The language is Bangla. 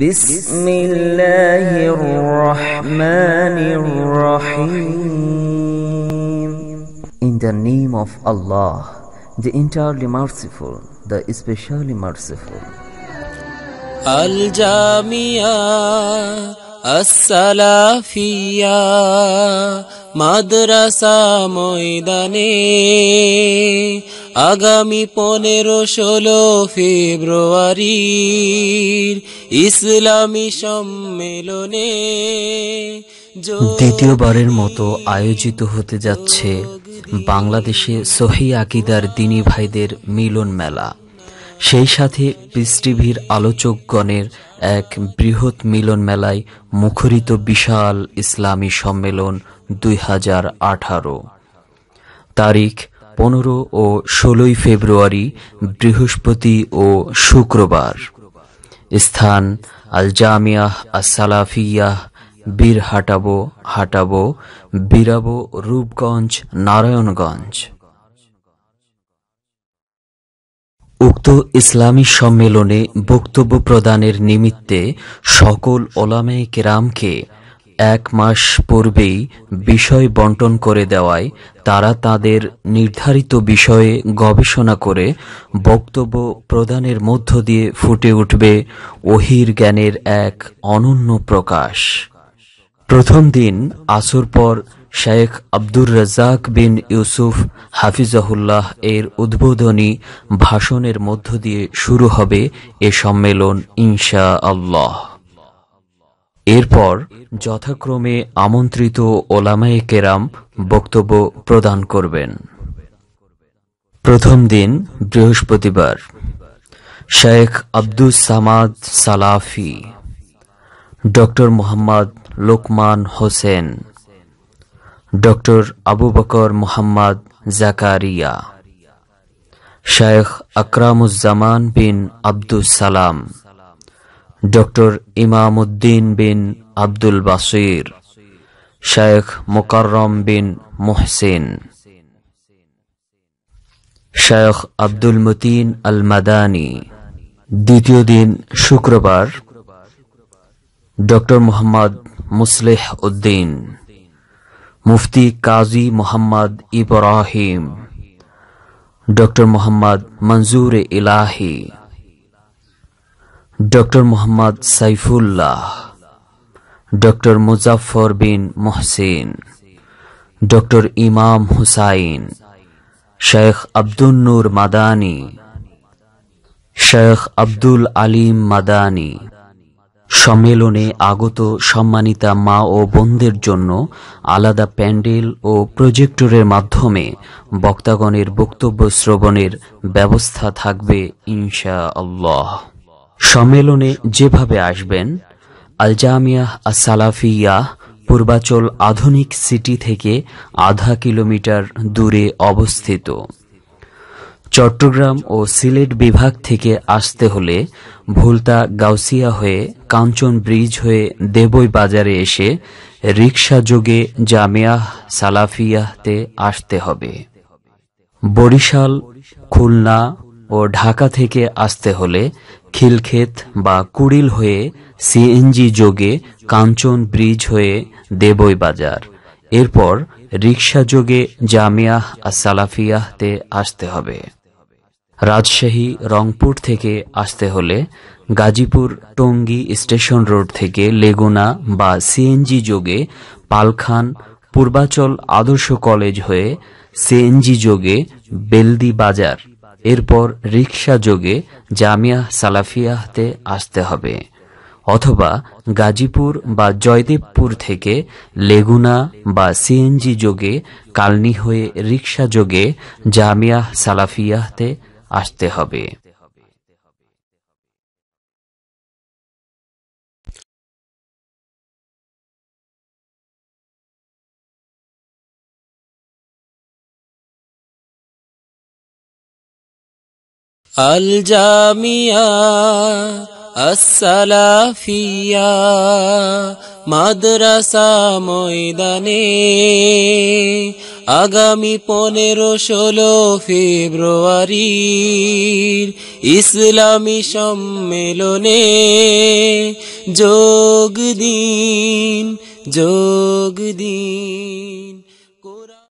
بسم الله الرحمن الرحيم In the name of Allah, the entirely merciful, the especially merciful. Al-Jamia السلافية মাদ্রাসা ময়দানে আগামী পনেরো ষোলো ফেব্রুয়ারির ইসলামী সম্মেলনে দ্বিতীয়বারের মতো আয়োজিত হতে যাচ্ছে বাংলাদেশে সহি আকিদার দিনী ভাইদের মিলন মেলা সেই সাথে পৃথিবীর আলোচকগণের এক বৃহৎ মিলন মেলায় মুখরিত বিশাল ইসলামী সম্মেলন দুই হাজার আঠারো তারিখ পনেরো ও ষোলোই ফেব্রুয়ারি বৃহস্পতি ও শুক্রবার স্থান আল জামিয়াহ আসালাফিয়াহ বীর হাটাবো হাটাবো বীরাবো রূপগঞ্জ নারায়ণগঞ্জ উক্ত ইসলামী সম্মেলনে বক্তব্য প্রদানের নিমিত্তে সকল ওলামে কেরামকে এক মাস পূর্বেই বিষয় বন্টন করে দেওয়ায় তারা তাদের নির্ধারিত বিষয়ে গবেষণা করে বক্তব্য প্রদানের মধ্য দিয়ে ফুটে উঠবে ওহির জ্ঞানের এক অনন্য প্রকাশ প্রথম দিন আসর পর শেখ আব্দুর রাজাক বিন ইউসুফ হাফিজাহুল্লাহ এর উদ্বোধনী ভাষণের মধ্য দিয়ে শুরু হবে এ সম্মেলন ইনশা আল্লাহ এরপর যথাক্রমে আমন্ত্রিত ওলামায়ে কেরাম বক্তব্য প্রদান করবেন প্রথম দিন বৃহস্পতিবার Sheikh Abdus Samad Salafi doctor Mohammad Lokman Hossain doctor Abu Bakar Mohammad Zakaria Shaikh Akramuzzaman bin Abdul Salam doctor Uddin বিন আব্দুল বাসির শায়খ মোকাররম বিন মোহসিন শায়খ আব্দুল মতিন আল মাদানী দ্বিতীয় দিন শুক্রবার ডক্টর মোহাম্মদ মুসলেহ উদ্দিন مفتی قاضی محمد ابراہیم ڈاکٹر محمد منظور الہی ڈاکٹر محمد سیف اللہ ڈاکٹر مظفر بن محسن ڈاکٹر امام حسین شیخ عبد النور مدانی شیخ عبد العلیم مدانی সম্মেলনে আগত সম্মানিতা মা ও বোনদের জন্য আলাদা প্যান্ডেল ও প্রজেক্টরের মাধ্যমে বক্তাগণের বক্তব্য শ্রবণের ব্যবস্থা থাকবে ইনশা আল্লাহ সম্মেলনে যেভাবে আসবেন আলজামিয়া আসালাফিয়াহ পূর্বাচল আধুনিক সিটি থেকে আধা কিলোমিটার দূরে অবস্থিত চট্টগ্রাম ও সিলেট বিভাগ থেকে আসতে হলে ভুলতা গাউসিয়া হয়ে কাঞ্চন ব্রিজ হয়ে দেবই বাজারে এসে যোগে জামিয়াহ সালাফিয়াতে আসতে হবে বরিশাল খুলনা ও ঢাকা থেকে আসতে হলে খিলক্ষেত বা কুড়িল হয়ে সিএনজি যোগে কাঞ্চন ব্রিজ হয়ে দেবই বাজার এরপর যোগে জামিয়াহ সালাফিয়াতে আসতে হবে রাজশাহী রংপুর থেকে আসতে হলে গাজীপুর টঙ্গী স্টেশন রোড থেকে লেগুনা বা সিএনজি যোগে পালখান পূর্বাচল আদর্শ কলেজ হয়ে সিএনজি যোগে বেলদি বাজার এরপর রিক্সা যোগে জামিয়া সালাফিয়াহতে আসতে হবে অথবা গাজীপুর বা জয়দেবপুর থেকে লেগুনা বা সিএনজি যোগে কালনি হয়ে রিক্সা যোগে জামিয়া সালাফিয়াহতে আসতে হবে আল জামিয়া আসসালাফিয়া মাদ্রাসা ময়দানে আগামী পনেরো ষোলো ফেব্রুয়ারির ইসলামী সম্মেলনে যোগ দিন যোগ দিন